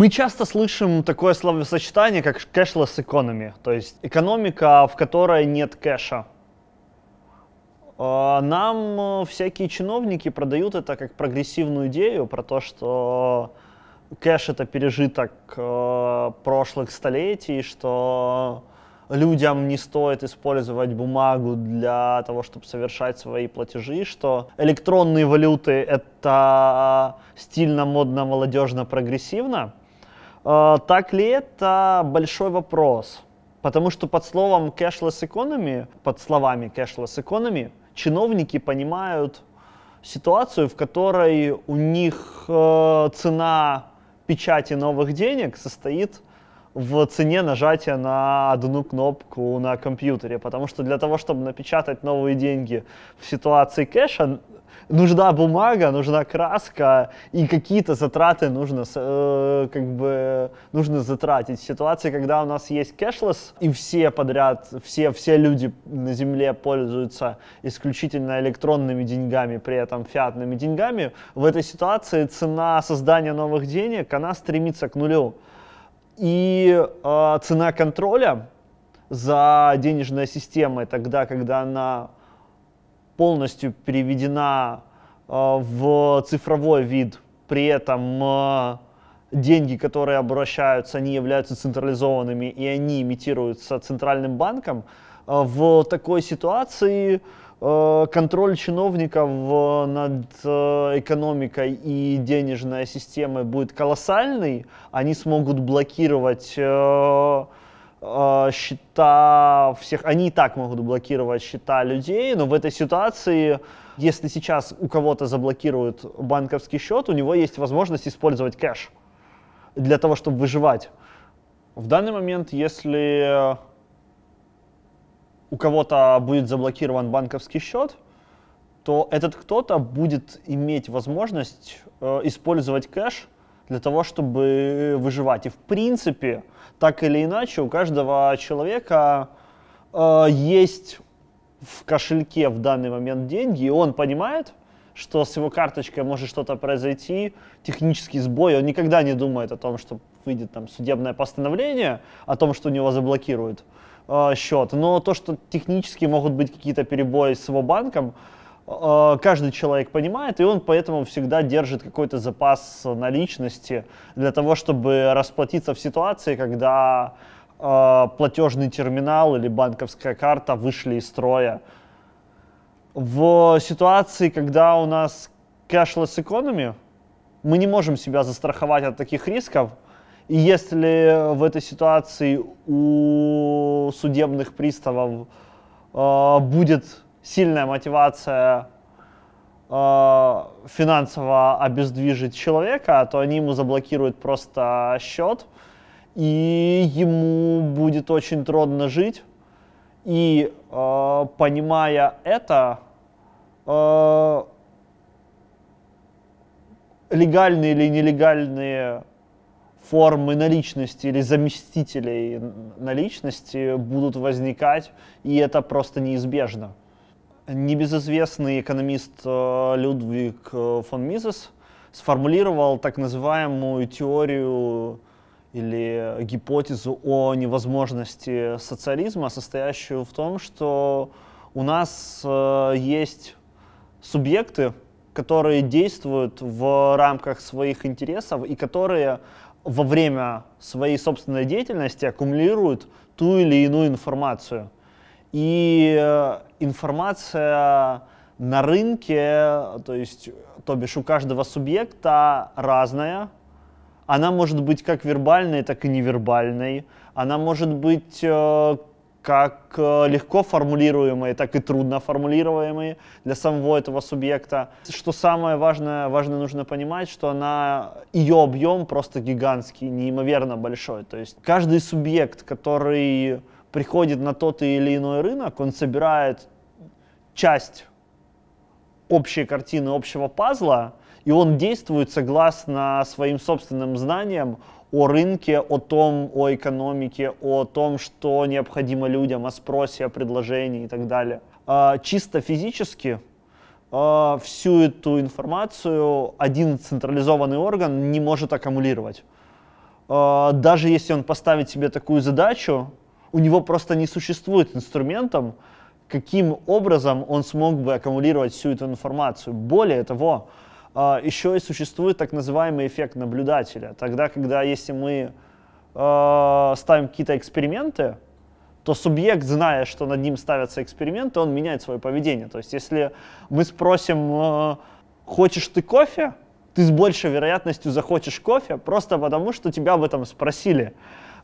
Мы часто слышим такое словосочетание, как cashless economy, то есть экономика, в которой нет кэша. А, нам э, всякие чиновники продают это как прогрессивную идею про то, что кэш это пережиток э, прошлых столетий, что людям не стоит использовать бумагу для того, чтобы совершать свои платежи, что электронные валюты это стильно, модно, молодежно, прогрессивно. А, так ли это большой вопрос? Потому что под словом cashless economy, под словами cashless economy, чиновники понимают ситуацию, в которой у них э, цена печати новых денег состоит в цене нажатия на одну кнопку на компьютере, потому что для того, чтобы напечатать новые деньги в ситуации кэша, нужна бумага, нужна краска, и какие-то затраты нужно, э, как бы, нужно затратить. Ситуация, когда у нас есть кэшлесс, и все подряд, все, все люди на земле пользуются исключительно электронными деньгами, при этом фиатными деньгами, в этой ситуации цена создания новых денег, она стремится к нулю. И э, цена контроля за денежной системой, тогда, когда она полностью переведена э, в цифровой вид. При этом э, деньги, которые обращаются, они являются централизованными и они имитируются центральным банком. Э, в такой ситуации контроль чиновников над экономикой и денежной системой будет колоссальный. Они смогут блокировать Э, счета всех, они и так могут блокировать счета людей, но в этой ситуации, если сейчас у кого-то заблокируют банковский счет, у него есть возможность использовать кэш для того, чтобы выживать. В данный момент, если у кого-то будет заблокирован банковский счет, то этот кто-то будет иметь возможность э, использовать кэш, для того, чтобы выживать. И в принципе, так или иначе, у каждого человека э, есть в кошельке в данный момент деньги, и он понимает, что с его карточкой может что-то произойти, технический сбой, он никогда не думает о том, что выйдет там судебное постановление, о том, что у него заблокируют э, счет. Но то, что технически могут быть какие-то перебои с его банком, Э, каждый человек понимает, и он поэтому всегда держит какой-то запас наличности для того, чтобы расплатиться в ситуации, когда э, платежный терминал или банковская карта вышли из строя. В ситуации, когда у нас cashless economy, мы не можем себя застраховать от таких рисков. И если в этой ситуации у судебных приставов э, будет сильная мотивация э, финансово обездвижить человека, а то они ему заблокируют просто счет, и ему будет очень трудно жить. И э, понимая это, э, легальные или нелегальные формы наличности или заместителей наличности будут возникать, и это просто неизбежно небезызвестный экономист э, Людвиг э, фон Мизес сформулировал так называемую теорию или гипотезу о невозможности социализма, состоящую в том, что у нас э, есть субъекты, которые действуют в рамках своих интересов и которые во время своей собственной деятельности аккумулируют ту или иную информацию. И э, информация на рынке, то есть, то бишь у каждого субъекта разная, она может быть как вербальной, так и невербальной. Она может быть э, как э, легко формулируемой, так и трудно формулируемой для самого этого субъекта. Что самое важное, важно нужно понимать, что она, ее объем просто гигантский, неимоверно большой. То есть каждый субъект, который приходит на тот или иной рынок, он собирает часть общей картины, общего пазла, и он действует согласно своим собственным знаниям о рынке, о том, о экономике, о том, что необходимо людям, о спросе, о предложении и так далее. А, чисто физически а, всю эту информацию один централизованный орган не может аккумулировать. А, даже если он поставит себе такую задачу, у него просто не существует инструментом, каким образом он смог бы аккумулировать всю эту информацию. Более того, а, еще и существует так называемый эффект наблюдателя. Тогда, когда если мы а, ставим какие-то эксперименты, то субъект, зная, что над ним ставятся эксперименты, он меняет свое поведение. То есть если мы спросим, а, хочешь ты кофе, ты с большей вероятностью захочешь кофе, просто потому что тебя об этом спросили.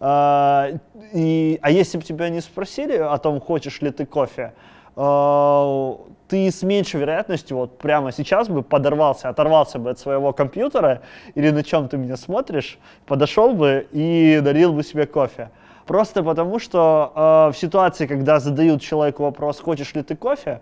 А, и, а если бы тебя не спросили о том, хочешь ли ты кофе, э, ты с меньшей вероятностью вот прямо сейчас бы подорвался, оторвался бы от своего компьютера или на чем ты меня смотришь, подошел бы и дарил бы себе кофе. Просто потому, что э, в ситуации, когда задают человеку вопрос, хочешь ли ты кофе,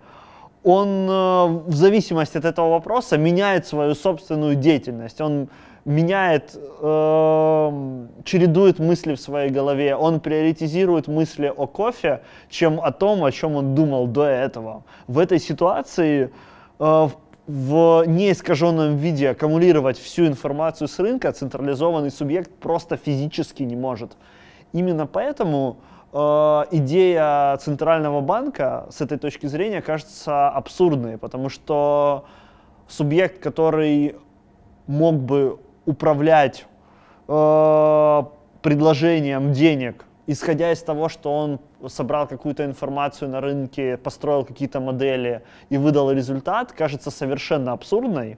он э, в зависимости от этого вопроса меняет свою собственную деятельность. Он меняет, э, чередует мысли в своей голове. Он приоритизирует мысли о кофе, чем о том, о чем он думал до этого. В этой ситуации э, в в неискаженном виде аккумулировать всю информацию с рынка централизованный субъект просто физически не может. Именно поэтому э, идея центрального банка с этой точки зрения кажется абсурдной, потому что субъект, который мог бы управлять э, предложением денег, исходя из того, что он собрал какую-то информацию на рынке, построил какие-то модели и выдал результат, кажется совершенно абсурдной.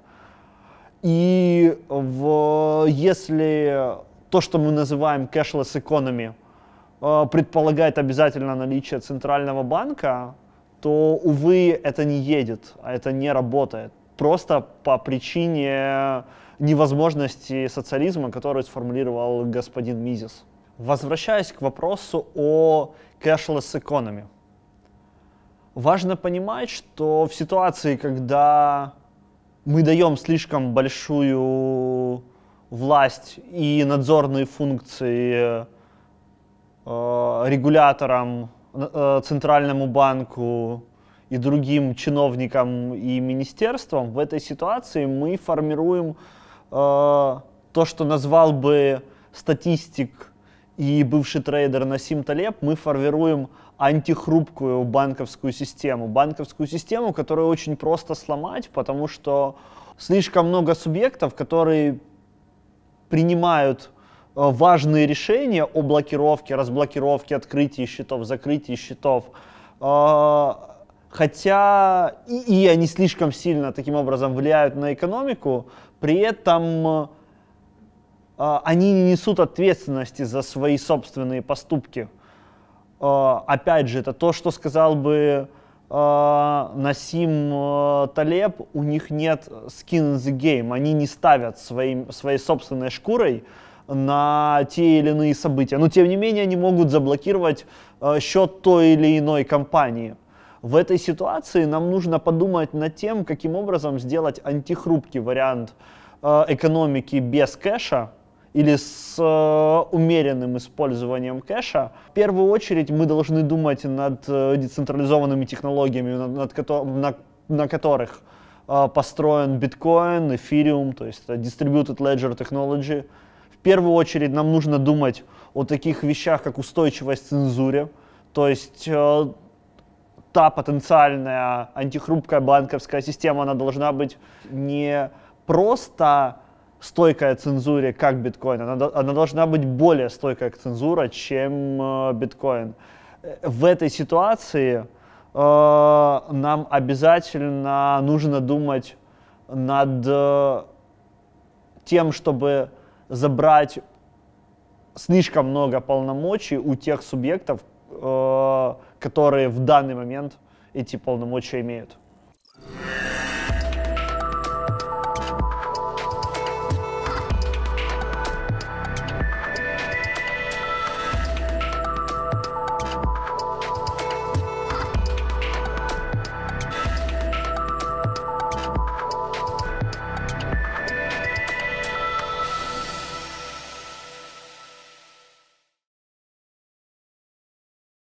И в, если то, что мы называем cashless economy, э, предполагает обязательно наличие центрального банка, то, увы, это не едет, а это не работает. Просто по причине невозможности социализма, который сформулировал господин Мизис. Возвращаясь к вопросу о cashless economy. Важно понимать, что в ситуации, когда мы даем слишком большую власть и надзорные функции э, регуляторам, э, центральному банку и другим чиновникам и министерствам, в этой ситуации мы формируем Э, то, что назвал бы статистик и бывший трейдер Насим Талеб, мы формируем антихрупкую банковскую систему. Банковскую систему, которую очень просто сломать, потому что слишком много субъектов, которые принимают э, важные решения о блокировке, разблокировке, открытии счетов, закрытии счетов э, хотя и, и они слишком сильно таким образом влияют на экономику, при этом э, они не несут ответственности за свои собственные поступки. Э, опять же, это то, что сказал бы э, Насим э, Талеб, у них нет skin in the game, они не ставят своим, своей собственной шкурой на те или иные события. Но тем не менее они могут заблокировать э, счет той или иной компании. В этой ситуации нам нужно подумать над тем, каким образом сделать антихрупкий вариант э, экономики без кэша, или с э, умеренным использованием кэша. В первую очередь мы должны думать над э, децентрализованными технологиями, над, над на, на которых э, построен биткоин, эфириум, то есть distributed ledger technology. В первую очередь нам нужно думать о таких вещах, как устойчивость цензуре, то есть э, та потенциальная антихрупкая банковская система, она должна быть не просто стойкая цензуре, как биткоин, она, она должна быть более стойкая к цензуре, чем э, биткоин. Э, в этой ситуации э, нам обязательно нужно думать над э, тем, чтобы забрать слишком много полномочий у тех субъектов, э, которые в данный момент эти полномочия имеют.